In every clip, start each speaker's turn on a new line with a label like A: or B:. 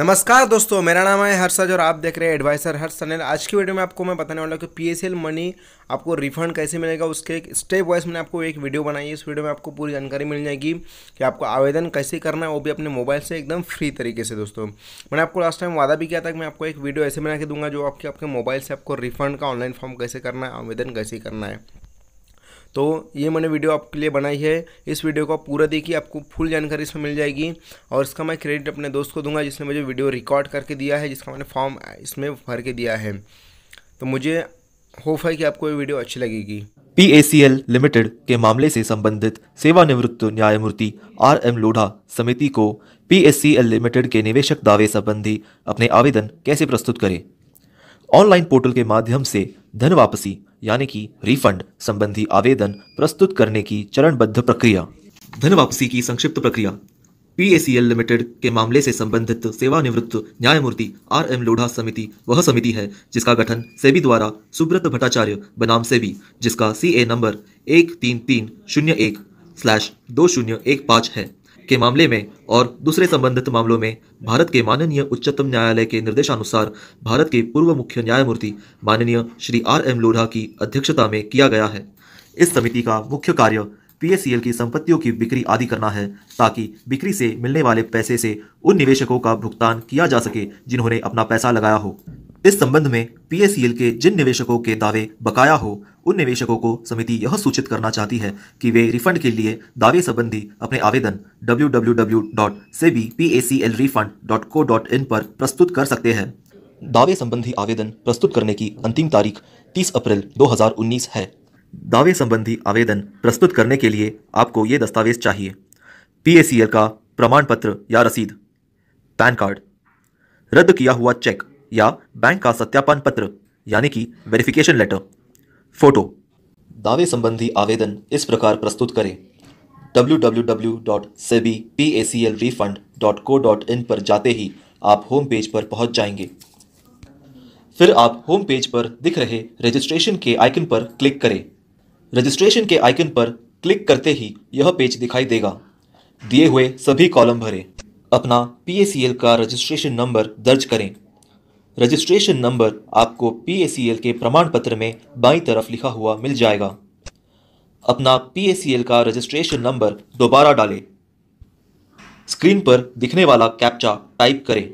A: नमस्कार दोस्तों मेरा नाम है हर्षज और आप देख रहे हैं एडवाइसर हर्ष सनेल आज की वीडियो में आपको मैं बताने वाला हूँ कि पीएसएल मनी आपको रिफंड कैसे मिलेगा उसके स्टेप वाइज मैंने आपको एक वीडियो बनाई है इस वीडियो में आपको पूरी जानकारी मिल जाएगी कि आपको आवेदन कैसे करना है वो भी अपने मोबाइल से एकदम फ्री तरीके से दोस्तों मैंने आपको लास्ट टाइम वादा भी किया था कि मैं आपको एक वीडियो ऐसे बना के दूंगा जो आपके आपके मोबाइल से आपको रिफंड का ऑनलाइन फॉर्म कैसे करना है आवेदन कैसे करना है तो ये मैंने वीडियो आपके लिए बनाई है इस वीडियो को आप पूरा देखिए आपको फुल जानकारी इसमें मिल जाएगी और इसका मैं क्रेडिट अपने दोस्त को दूंगा जिसने मुझे वीडियो रिकॉर्ड करके दिया है जिसका मैंने फॉर्म इसमें भर के दिया है तो मुझे होप है कि आपको ये वीडियो अच्छी लगेगी
B: एल लिमिटेड के मामले से संबंधित सेवानिवृत्त न्यायमूर्ति आर एम लोढ़ा समिति को एल लिमिटेड के निवेशक दावे संबंधी अपने आवेदन कैसे प्रस्तुत करें ऑनलाइन पोर्टल के माध्यम से धन वापसी यानी कि रिफंड संबंधी आवेदन प्रस्तुत करने की चरणबद्ध प्रक्रिया धन वापसी की संक्षिप्त प्रक्रिया पी लिमिटेड के मामले से संबंधित सेवानिवृत्त न्यायमूर्ति आर एम लोढ़ा समिति वह समिति है जिसका गठन सेबी द्वारा सुब्रत भट्टाचार्य बनाम सेबी जिसका ए नंबर एक तीन तीन शून्य एक स्लैश दो शून्य एक पाँच है के मामले में और दूसरे संबंधित मामलों में भारत के माननीय उच्चतम न्यायालय के निर्देशानुसार भारत के पूर्व मुख्य न्यायमूर्ति माननीय श्री आर एम लोढ़ा की अध्यक्षता में किया गया है इस समिति का मुख्य कार्य पी की संपत्तियों की बिक्री आदि करना है ताकि बिक्री से मिलने वाले पैसे से उन निवेशकों का भुगतान किया जा सके जिन्होंने अपना पैसा लगाया हो इस संबंध में पी के जिन निवेशकों के दावे बकाया हो उन निवेशकों को समिति यह सूचित करना चाहती है कि वे रिफंड के लिए दावे संबंधी अपने आवेदन www.sebipaclrefund.co.in पर प्रस्तुत कर सकते हैं दावे संबंधी आवेदन प्रस्तुत करने की अंतिम तारीख 30 अप्रैल 2019 है दावे संबंधी आवेदन प्रस्तुत करने के लिए आपको ये दस्तावेज चाहिए पी का प्रमाण पत्र या रसीद पैन कार्ड रद्द किया हुआ चेक या बैंक का सत्यापन पत्र यानी कि वेरिफिकेशन लेटर फोटो दावे संबंधी आवेदन इस प्रकार प्रस्तुत करें www.sebpaclrefund.co.in पर जाते ही आप होम पेज पर पहुंच जाएंगे फिर आप होम पेज पर दिख रहे रजिस्ट्रेशन के आइकन पर क्लिक करें रजिस्ट्रेशन के आइकन पर क्लिक करते ही यह पेज दिखाई देगा दिए हुए सभी कॉलम भरें अपना पी का रजिस्ट्रेशन नंबर दर्ज करें रजिस्ट्रेशन नंबर आपको पी के प्रमाण पत्र में बाई तरफ लिखा हुआ मिल जाएगा अपना पी का रजिस्ट्रेशन नंबर दोबारा डालें स्क्रीन पर दिखने वाला कैप्चा टाइप करें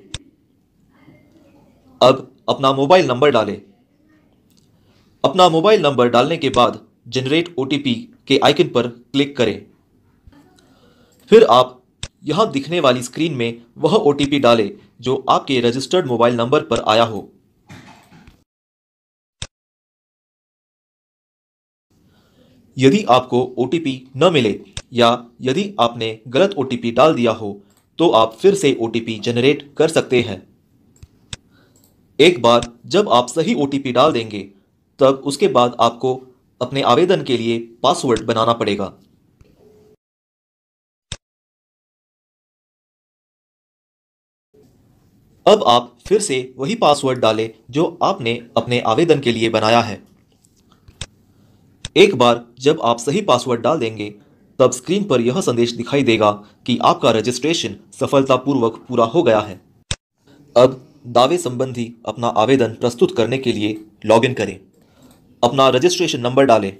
B: अब अपना मोबाइल नंबर डालें अपना मोबाइल नंबर डालने के बाद जनरेट ओ के आइकन पर क्लिक करें फिर आप यह दिखने वाली स्क्रीन में वह ओ डालें जो आपके रजिस्टर्ड मोबाइल नंबर पर आया हो यदि आपको ओ न मिले या यदि आपने गलत ओ डाल दिया हो तो आप फिर से ओ जनरेट कर सकते हैं एक बार जब आप सही ओ डाल देंगे तब उसके बाद आपको अपने आवेदन के लिए पासवर्ड बनाना पड़ेगा अब आप फिर से वही पासवर्ड डालें जो आपने अपने आवेदन के लिए बनाया है एक बार जब आप सही पासवर्ड डाल देंगे तब स्क्रीन पर यह संदेश दिखाई देगा कि आपका रजिस्ट्रेशन सफलतापूर्वक पूरा हो गया है अब दावे संबंधी अपना आवेदन प्रस्तुत करने के लिए लॉगिन करें अपना रजिस्ट्रेशन नंबर डालें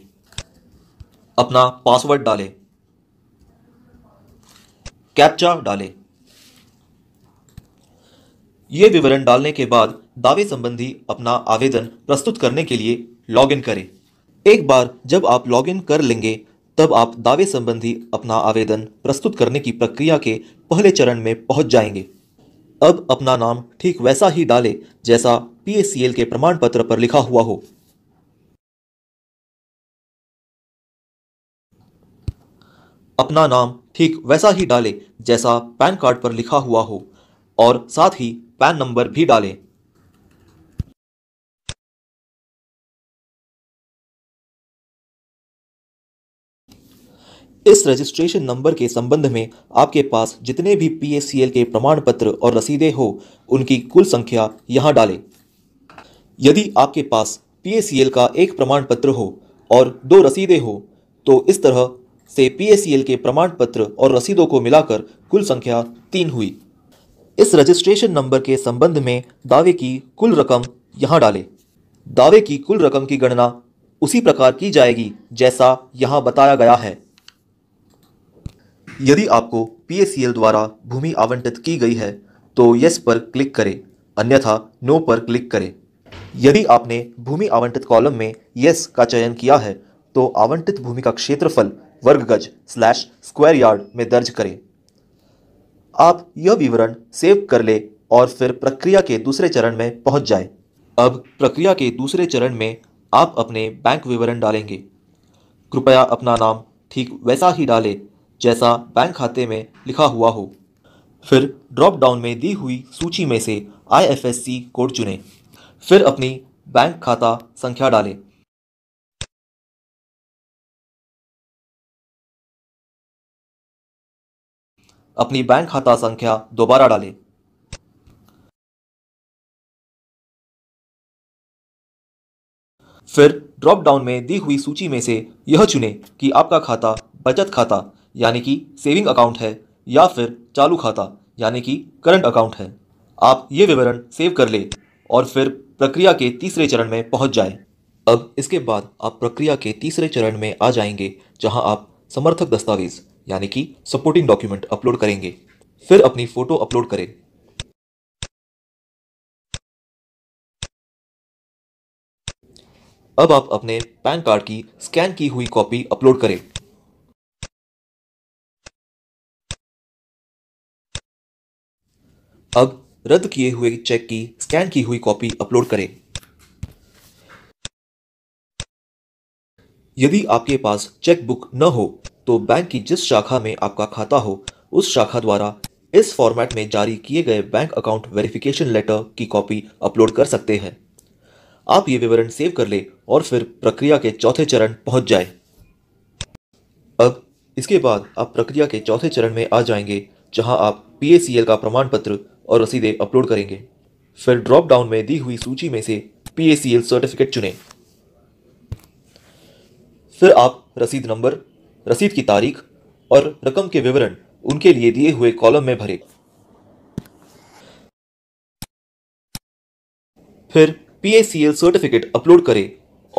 B: अपना पासवर्ड डालें कैप्चा डालें ये विवरण डालने के बाद दावे संबंधी अपना आवेदन प्रस्तुत करने के लिए लॉगिन करें एक बार जब आप लॉगिन कर लेंगे तब आप दावे संबंधी अपना आवेदन प्रस्तुत करने की प्रक्रिया के पहले चरण में पहुंच जाएंगे अब अपना नाम ठीक वैसा ही डालें जैसा पी के प्रमाण पत्र पर लिखा हुआ हो अपना नाम ठीक वैसा ही डालें जैसा पैन कार्ड पर लिखा हुआ हो और साथ ही पैन नंबर भी डालें इस रजिस्ट्रेशन नंबर के संबंध में आपके पास जितने भी पीएससीएल के प्रमाण पत्र और रसीदें हो उनकी कुल संख्या यहां डालें यदि आपके पास पीएससीएल का एक प्रमाण पत्र हो और दो रसीदें हो तो इस तरह से पीएससीएल के प्रमाण पत्र और रसीदों को मिलाकर कुल संख्या तीन हुई इस रजिस्ट्रेशन नंबर के संबंध में दावे की कुल रकम यहां डालें दावे की कुल रकम की गणना उसी प्रकार की जाएगी जैसा यहाँ बताया गया है यदि आपको पीएसीएल द्वारा भूमि आवंटित की गई है तो यस पर क्लिक करें अन्यथा नो पर क्लिक करें यदि आपने भूमि आवंटित कॉलम में यस का चयन किया है तो आवंटित भूमि का क्षेत्रफल वर्ग गज स्लैश स्क्वायर यार्ड में दर्ज करें आप यह विवरण सेव कर ले और फिर प्रक्रिया के दूसरे चरण में पहुंच जाए अब प्रक्रिया के दूसरे चरण में आप अपने बैंक विवरण डालेंगे कृपया अपना नाम ठीक वैसा ही डालें जैसा बैंक खाते में लिखा हुआ हो फिर ड्रॉप डाउन में दी हुई सूची में से आई कोड चुनें फिर अपनी बैंक खाता संख्या डालें अपनी बैंक खाता संख्या दोबारा डालें फिर ड्रॉप डाउन में दी हुई सूची में से यह चुनें कि आपका खाता बचत खाता यानी कि सेविंग अकाउंट है या फिर चालू खाता यानी कि करंट अकाउंट है आप ये विवरण सेव कर लें और फिर प्रक्रिया के तीसरे चरण में पहुंच जाएं। अब इसके बाद आप प्रक्रिया के तीसरे चरण में आ जाएंगे जहां आप समर्थक दस्तावेज़ यानी कि सपोर्टिंग डॉक्यूमेंट अपलोड करेंगे फिर अपनी फोटो अपलोड करें अब आप अपने पैन कार्ड की स्कैन की हुई कॉपी अपलोड करें अब रद्द किए हुए चेक की स्कैन की हुई कॉपी अपलोड करें यदि आपके पास चेक बुक न हो तो बैंक की जिस शाखा में आपका खाता हो उस शाखा द्वारा इस फॉर्मेट में जारी किए गए बैंक अकाउंट वेरिफिकेशन लेटर की कॉपी अपलोड कर सकते हैं आप ये विवरण सेव कर ले और फिर प्रक्रिया के चौथे चरण पहुंच जाए अब इसके बाद आप प्रक्रिया के चौथे चरण में आ जाएंगे जहां आप पी का प्रमाण पत्र और रसीदे अपलोड करेंगे फिर ड्रॉप डाउन में दी हुई सूची में से पी सर्टिफिकेट चुनें फिर आप रसीद नंबर रसीद की तारीख और रकम के विवरण उनके लिए दिए हुए कॉलम में भरे फिर पी सर्टिफिकेट अपलोड करें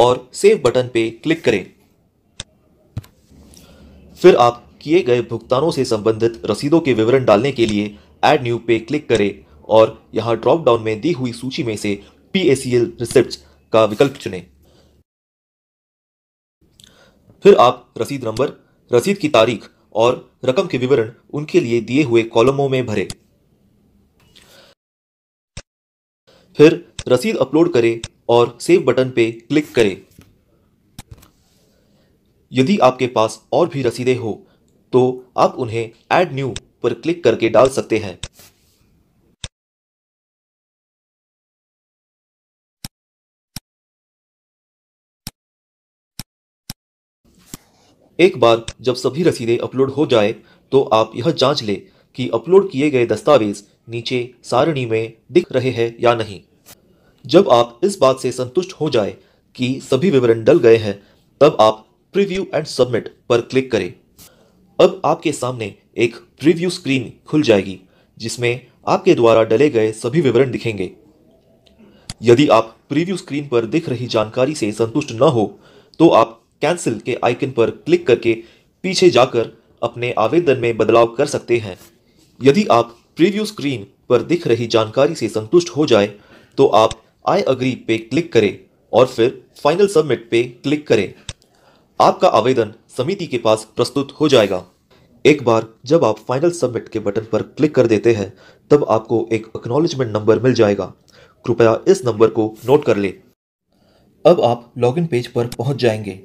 B: और सेव बटन पे क्लिक करें फिर आप किए गए भुगतानों से संबंधित रसीदों के विवरण डालने के लिए एड न्यू पे क्लिक करें और यहां ड्रॉप डाउन में दी हुई सूची में से पी रिसिप्ट का विकल्प चुनें फिर आप रसीद नंबर रसीद की तारीख और रकम के विवरण उनके लिए दिए हुए कॉलमों में भरें फिर रसीद अपलोड करें और सेव बटन पे क्लिक करें यदि आपके पास और भी रसीदें हो तो आप उन्हें ऐड न्यू पर क्लिक करके डाल सकते हैं एक बार जब सभी रसीदें अपलोड हो जाए तो आप यह जांच लें कि अपलोड किए गए दस्तावेज नीचे सारणी में दिख रहे हैं या नहीं जब आप इस बात से संतुष्ट हो जाए कि सभी विवरण डल गए हैं तब आप प्रीव्यू एंड सबमिट पर क्लिक करें अब आपके सामने एक प्रीव्यू स्क्रीन खुल जाएगी जिसमें आपके द्वारा डले गए सभी विवरण दिखेंगे यदि आप प्रीव्यू स्क्रीन पर दिख रही जानकारी से संतुष्ट न हो तो आप कैंसिल के आइकन पर क्लिक करके पीछे जाकर अपने आवेदन में बदलाव कर सकते हैं यदि आप प्रीव्यू स्क्रीन पर दिख रही जानकारी से संतुष्ट हो जाए तो आप आई अग्री पे क्लिक करें और फिर फाइनल सबमिट पे क्लिक करें आपका आवेदन समिति के पास प्रस्तुत हो जाएगा एक बार जब आप फाइनल सबमिट के बटन पर क्लिक कर देते हैं तब आपको एक एक्नॉलेजमेंट नंबर मिल जाएगा कृपया इस नंबर को नोट कर लें अब आप लॉगिन पेज पर पहुंच जाएंगे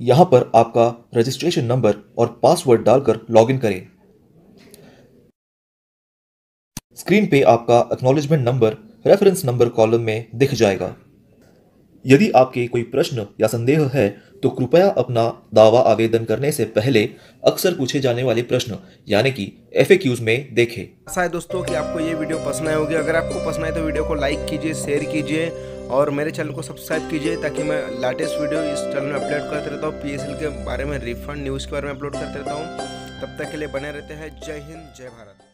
B: यहाँ पर आपका रजिस्ट्रेशन नंबर और पासवर्ड डालकर लॉगिन करें स्क्रीन पे आपका acknowledgement number reference number column में दिख जाएगा यदि आपके कोई प्रश्न या संदेह है तो कृपया अपना दावा आवेदन करने से पहले अक्सर पूछे जाने वाले प्रश्न यानी कि एफ में देखें
A: आशा है दोस्तों कि आपको ये वीडियो पसंद आई होगी अगर आपको पसंद आए तो वीडियो को लाइक कीजिए शेयर कीजिए और मेरे चैनल को सब्सक्राइब कीजिए ताकि मैं लेटेस्ट वीडियो इस चैनल में अपलोड करते रहता हूँ पी के बारे में रिफंड न्यूज़ के बारे में अपलोड करते रहता हूँ तब तक के लिए बने रहते हैं जय हिंद जय भारत